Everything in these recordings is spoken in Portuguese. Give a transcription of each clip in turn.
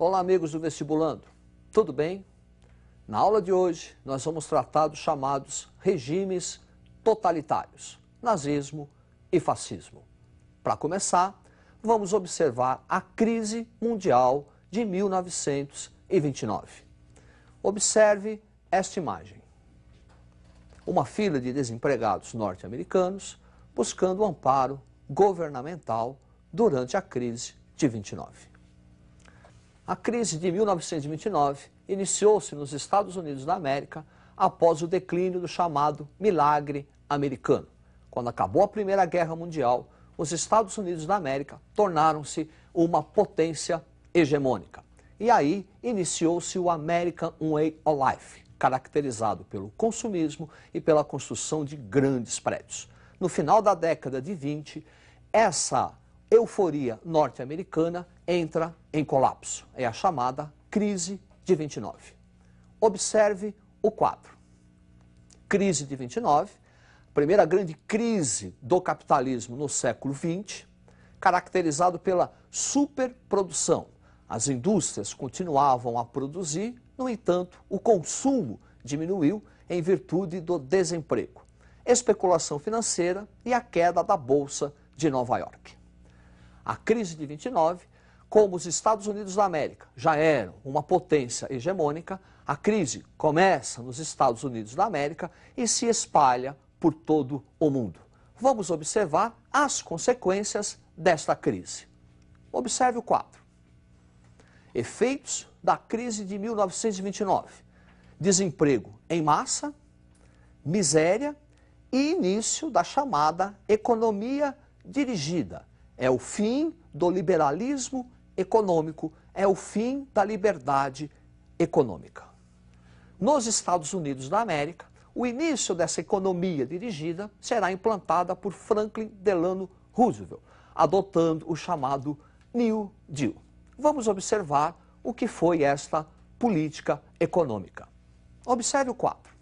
Olá, amigos do Vestibulando. Tudo bem? Na aula de hoje, nós vamos tratar dos chamados regimes totalitários, nazismo e fascismo. Para começar, vamos observar a crise mundial de 1929. Observe esta imagem. Uma fila de desempregados norte-americanos buscando amparo governamental durante a crise de 29. A crise de 1929 iniciou-se nos Estados Unidos da América após o declínio do chamado milagre americano. Quando acabou a Primeira Guerra Mundial, os Estados Unidos da América tornaram-se uma potência hegemônica. E aí iniciou-se o American Way of Life, caracterizado pelo consumismo e pela construção de grandes prédios. No final da década de 20, essa euforia norte-americana entra em colapso. É a chamada crise de 29. Observe o quadro. Crise de 29, primeira grande crise do capitalismo no século XX, caracterizado pela superprodução. As indústrias continuavam a produzir, no entanto, o consumo diminuiu em virtude do desemprego, especulação financeira e a queda da Bolsa de Nova York. A crise de 29 como os Estados Unidos da América já eram uma potência hegemônica, a crise começa nos Estados Unidos da América e se espalha por todo o mundo. Vamos observar as consequências desta crise. Observe o quadro. Efeitos da crise de 1929. Desemprego em massa, miséria e início da chamada economia dirigida. É o fim do liberalismo econômico é o fim da liberdade econômica. Nos Estados Unidos da América, o início dessa economia dirigida será implantada por Franklin Delano Roosevelt, adotando o chamado New Deal. Vamos observar o que foi esta política econômica. Observe o quadro.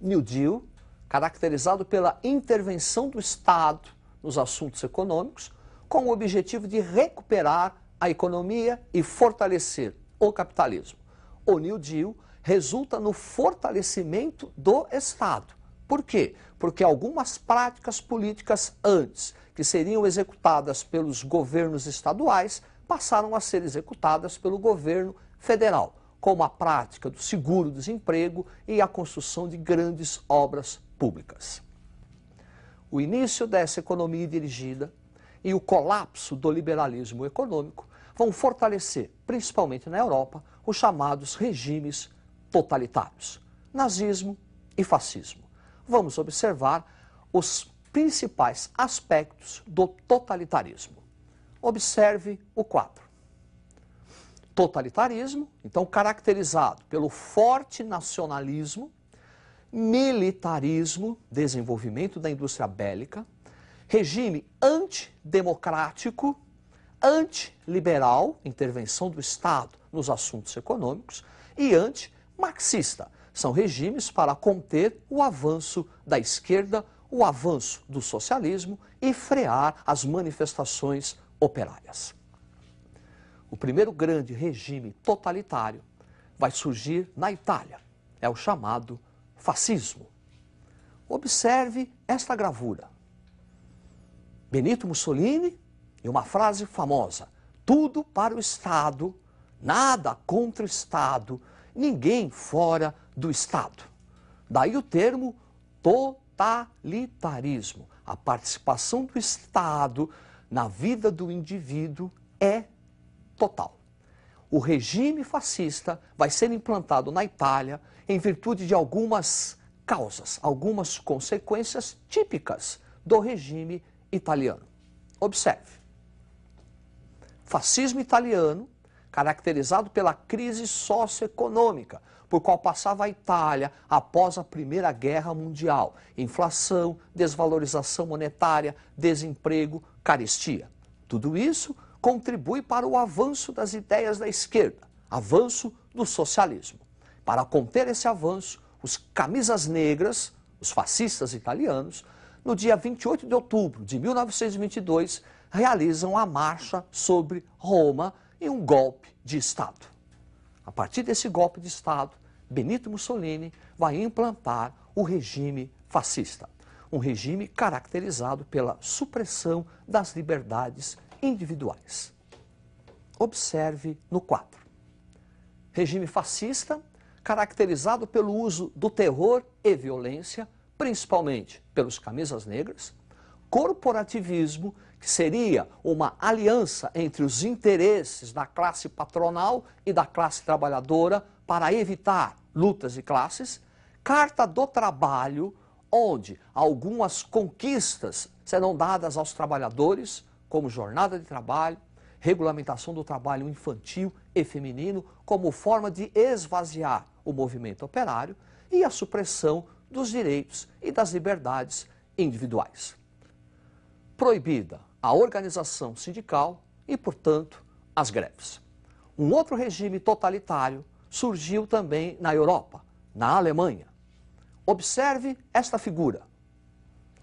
New Deal, caracterizado pela intervenção do Estado nos assuntos econômicos, com o objetivo de recuperar a economia e fortalecer o capitalismo. O New Deal resulta no fortalecimento do Estado. Por quê? Porque algumas práticas políticas antes, que seriam executadas pelos governos estaduais, passaram a ser executadas pelo governo federal, como a prática do seguro-desemprego e a construção de grandes obras públicas. O início dessa economia dirigida e o colapso do liberalismo econômico vão fortalecer, principalmente na Europa, os chamados regimes totalitários, nazismo e fascismo. Vamos observar os principais aspectos do totalitarismo. Observe o quadro. Totalitarismo, então caracterizado pelo forte nacionalismo, militarismo, desenvolvimento da indústria bélica, regime antidemocrático, antiliberal, intervenção do Estado nos assuntos econômicos, e anti-marxista. São regimes para conter o avanço da esquerda, o avanço do socialismo e frear as manifestações operárias. O primeiro grande regime totalitário vai surgir na Itália. É o chamado fascismo. Observe esta gravura. Benito Mussolini e uma frase famosa: tudo para o Estado, nada contra o Estado, ninguém fora do Estado. Daí o termo totalitarismo. A participação do Estado na vida do indivíduo é total. O regime fascista vai ser implantado na Itália em virtude de algumas causas, algumas consequências típicas do regime italiano. Observe fascismo italiano, caracterizado pela crise socioeconômica, por qual passava a Itália após a Primeira Guerra Mundial. Inflação, desvalorização monetária, desemprego, carestia. Tudo isso contribui para o avanço das ideias da esquerda, avanço do socialismo. Para conter esse avanço, os camisas negras, os fascistas italianos, no dia 28 de outubro de 1922, realizam a marcha sobre Roma e um golpe de Estado. A partir desse golpe de Estado, Benito Mussolini vai implantar o regime fascista, um regime caracterizado pela supressão das liberdades individuais. Observe no quadro. Regime fascista, caracterizado pelo uso do terror e violência principalmente pelos camisas negras, corporativismo, que seria uma aliança entre os interesses da classe patronal e da classe trabalhadora para evitar lutas de classes, Carta do Trabalho, onde algumas conquistas serão dadas aos trabalhadores, como jornada de trabalho, regulamentação do trabalho infantil e feminino, como forma de esvaziar o movimento operário, e a supressão dos direitos e das liberdades individuais. Proibida a organização sindical e, portanto, as greves. Um outro regime totalitário surgiu também na Europa, na Alemanha. Observe esta figura: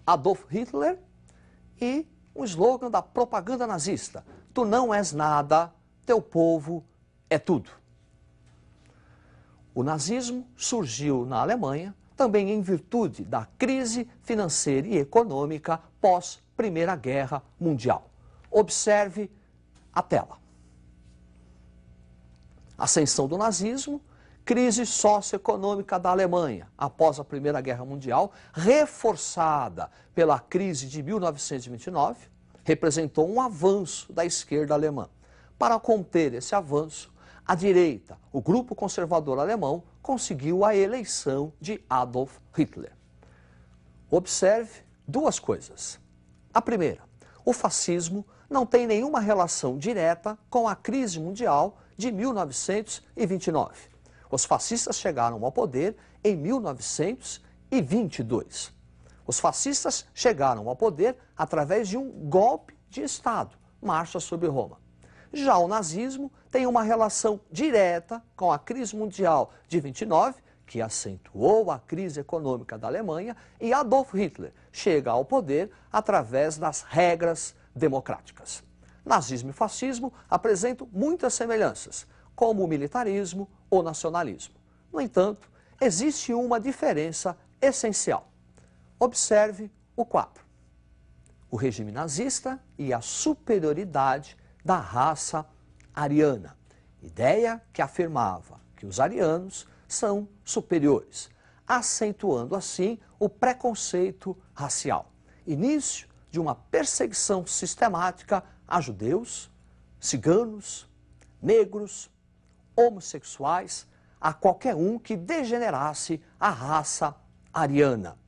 Adolf Hitler e o um slogan da propaganda nazista: Tu não és nada, teu povo é tudo. O nazismo surgiu na Alemanha também em virtude da crise financeira e econômica pós Primeira Guerra Mundial. Observe a tela. Ascensão do nazismo, crise socioeconômica da Alemanha após a Primeira Guerra Mundial, reforçada pela crise de 1929, representou um avanço da esquerda alemã. Para conter esse avanço, a direita, o grupo conservador alemão, conseguiu a eleição de Adolf Hitler. Observe duas coisas. A primeira, o fascismo não tem nenhuma relação direta com a crise mundial de 1929. Os fascistas chegaram ao poder em 1922. Os fascistas chegaram ao poder através de um golpe de Estado, marcha sobre Roma. Já o nazismo tem uma relação direta com a crise mundial de 29, que acentuou a crise econômica da Alemanha, e Adolf Hitler chega ao poder através das regras democráticas. Nazismo e fascismo apresentam muitas semelhanças, como o militarismo ou nacionalismo. No entanto, existe uma diferença essencial. Observe o quadro. O regime nazista e a superioridade da raça ariana, ideia que afirmava que os arianos são superiores, acentuando assim o preconceito racial, início de uma perseguição sistemática a judeus, ciganos, negros, homossexuais, a qualquer um que degenerasse a raça ariana.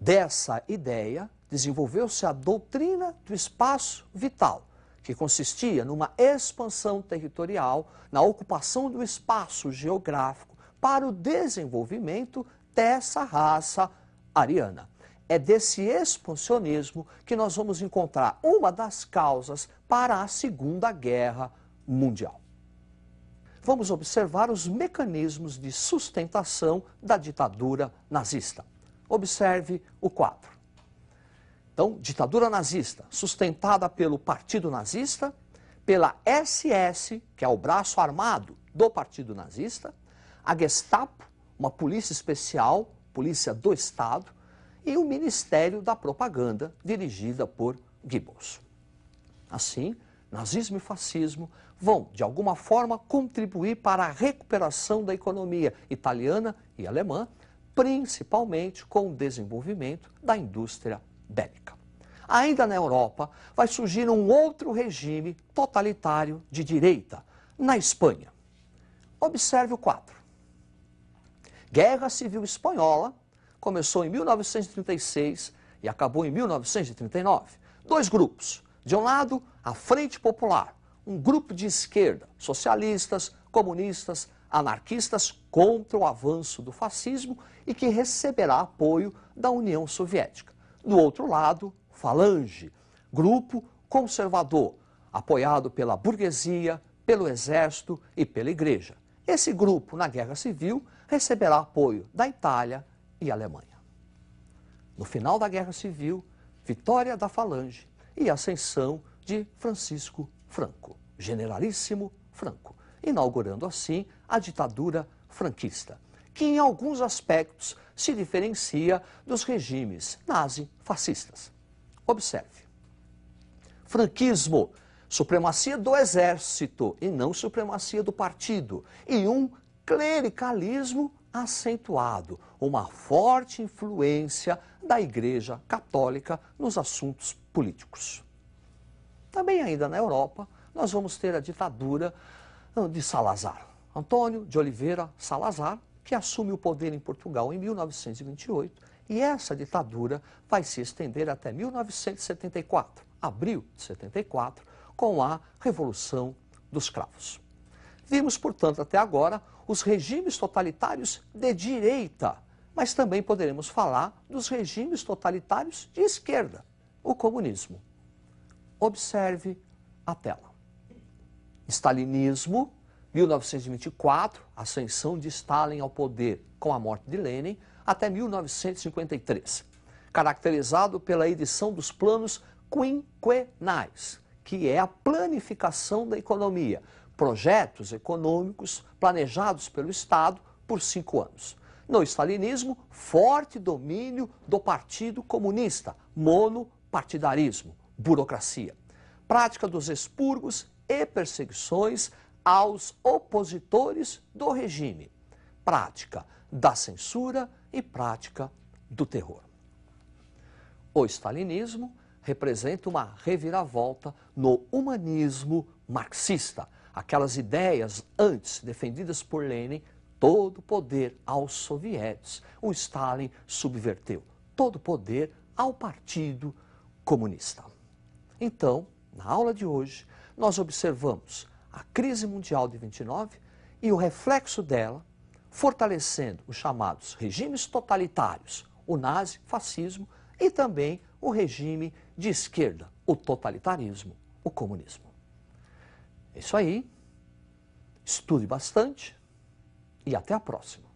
Dessa ideia desenvolveu-se a doutrina do espaço vital, que consistia numa expansão territorial, na ocupação do espaço geográfico para o desenvolvimento dessa raça ariana. É desse expansionismo que nós vamos encontrar uma das causas para a Segunda Guerra Mundial. Vamos observar os mecanismos de sustentação da ditadura nazista. Observe o quadro. Então, ditadura nazista, sustentada pelo Partido Nazista, pela SS, que é o braço armado do Partido Nazista, a Gestapo, uma polícia especial, polícia do Estado, e o Ministério da Propaganda, dirigida por Goebbels. Assim, nazismo e fascismo vão, de alguma forma, contribuir para a recuperação da economia italiana e alemã, principalmente com o desenvolvimento da indústria bélica. Ainda na Europa, vai surgir um outro regime totalitário de direita, na Espanha. Observe o quadro. Guerra Civil Espanhola começou em 1936 e acabou em 1939. Dois grupos. De um lado, a Frente Popular, um grupo de esquerda, socialistas, comunistas, anarquistas contra o avanço do fascismo e que receberá apoio da União Soviética. Do outro lado, Falange, grupo conservador, apoiado pela burguesia, pelo exército e pela igreja. Esse grupo, na guerra civil, receberá apoio da Itália e Alemanha. No final da guerra civil, vitória da Falange e ascensão de Francisco Franco, generalíssimo Franco, inaugurando assim a ditadura franquista que em alguns aspectos se diferencia dos regimes nazi-fascistas. Observe. Franquismo, supremacia do exército e não supremacia do partido, e um clericalismo acentuado, uma forte influência da Igreja Católica nos assuntos políticos. Também ainda na Europa, nós vamos ter a ditadura de Salazar. Antônio de Oliveira Salazar que assume o poder em Portugal em 1928 e essa ditadura vai se estender até 1974, abril de 74, com a Revolução dos Cravos. Vimos, portanto, até agora os regimes totalitários de direita, mas também poderemos falar dos regimes totalitários de esquerda, o comunismo. Observe a tela. Stalinismo 1924, ascensão de Stalin ao poder com a morte de Lenin, até 1953, caracterizado pela edição dos planos quinquenais, que é a planificação da economia, projetos econômicos planejados pelo Estado por cinco anos. No stalinismo, forte domínio do Partido Comunista, monopartidarismo, burocracia, prática dos expurgos e perseguições aos opositores do regime, prática da censura e prática do terror. O stalinismo representa uma reviravolta no humanismo marxista, aquelas ideias antes defendidas por Lenin, todo o poder aos sovietes. O Stalin subverteu todo o poder ao Partido Comunista. Então, na aula de hoje, nós observamos a crise mundial de 29 e o reflexo dela fortalecendo os chamados regimes totalitários, o nazi-fascismo e também o regime de esquerda, o totalitarismo, o comunismo. É isso aí. Estude bastante e até a próxima.